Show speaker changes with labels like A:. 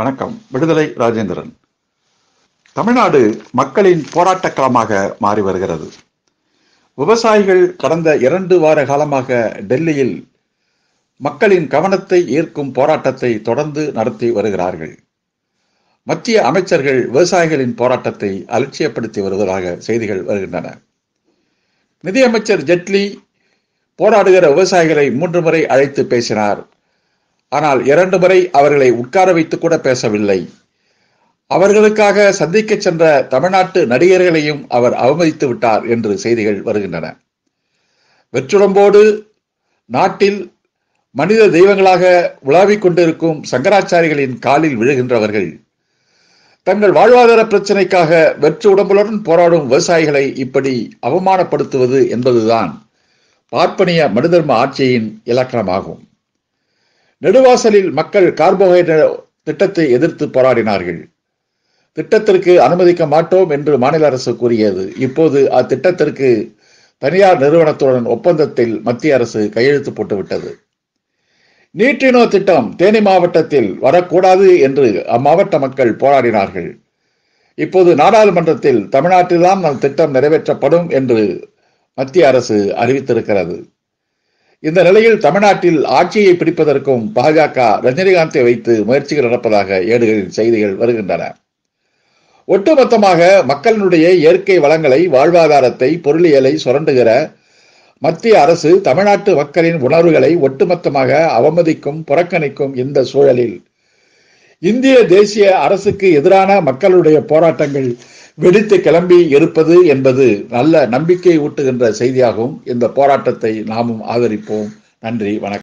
A: வணக்கம் விடுதலை ராஜேந்திரன் தமிழ்நாடு மக்களின் போராட்ட களமாக மாறி வருகிறது விவசாயிகள் கடந்த இரண்டு வார காலமாக டெல்லியில் மக்களின் கவனத்தை ஈர்க்கும் போராட்டத்தை தொடர்ந்து நடத்தி வருகிறார்கள் மத்திய அமைச்சர்கள் விவசாயிகளின் போராட்டத்தை அலட்சியப்படுத்தி வருவதாக செய்திகள் வருகின்றன நிதியமைச்சர் ஜெட்லி போராடுகிற விவசாயிகளை மூன்று முறை அழைத்து பேசினார் ஆனால் இரண்டு முறை அவர்களை உட்கார வைத்து கூட பேசவில்லை அவர்களுக்காக சந்திக்க சென்ற தமிழ்நாட்டு நடிகர்களையும் அவர் அவமதித்து விட்டார் என்று செய்திகள் வருகின்றன வெற்றுடம்போடு நாட்டில் மனித தெய்வங்களாக உலாவிக் கொண்டிருக்கும் சங்கராச்சாரிகளின் காலில் விழுகின்றவர்கள் தங்கள் வாழ்வாதார பிரச்சனைக்காக வெற்று உடம்புடன் போராடும் விவசாயிகளை இப்படி அவமானப்படுத்துவது என்பதுதான் பார்ப்பனிய மனிதர்ம ஆட்சியின் இலக்கணமாகும் நெடுவாசலில் மக்கள் கார்போஹைட்ரேட் திட்டத்தை எதிர்த்து போராடினார்கள் திட்டத்திற்கு அனுமதிக்க மாட்டோம் என்று மாநில அரசு கூறியது இப்போது அத்திட்டத்திற்கு தனியார் நிறுவனத்துடன் ஒப்பந்தத்தில் மத்திய அரசு கையெழுத்து போட்டுவிட்டது நீட்டினோ திட்டம் தேனி மாவட்டத்தில் வரக்கூடாது என்று அம்மாவட்ட மக்கள் போராடினார்கள் இப்போது நாடாளுமன்றத்தில் தமிழ்நாட்டில்தான் நம் திட்டம் நிறைவேற்றப்படும் என்று மத்திய அரசு அறிவித்திருக்கிறது இந்த நிலையில் தமிழ்நாட்டில் ஆட்சியை பிடிப்பதற்கும் பாஜக ரஜினிகாந்தை வைத்து முயற்சிகள் நடப்பதாக ஏடுகளில் செய்திகள் வருகின்றன ஒட்டுமொத்தமாக மக்களினுடைய இயற்கை வளங்களை வாழ்வாதாரத்தை பொருளியலை சுரண்டுகிற மத்திய அரசு தமிழ்நாட்டு மக்களின் உணர்வுகளை ஒட்டுமொத்தமாக அவமதிக்கும் புறக்கணிக்கும் இந்த சூழலில் இந்திய தேசிய அரசுக்கு எதிரான மக்களுடைய போராட்டங்கள் வெடித்து கிளம்பி இருப்பது என்பது நல்ல நம்பிக்கை ஊட்டுகின்ற செய்தியாகவும் இந்த போராட்டத்தை நாமும் ஆதரிப்போம் நன்றி வணக்கம்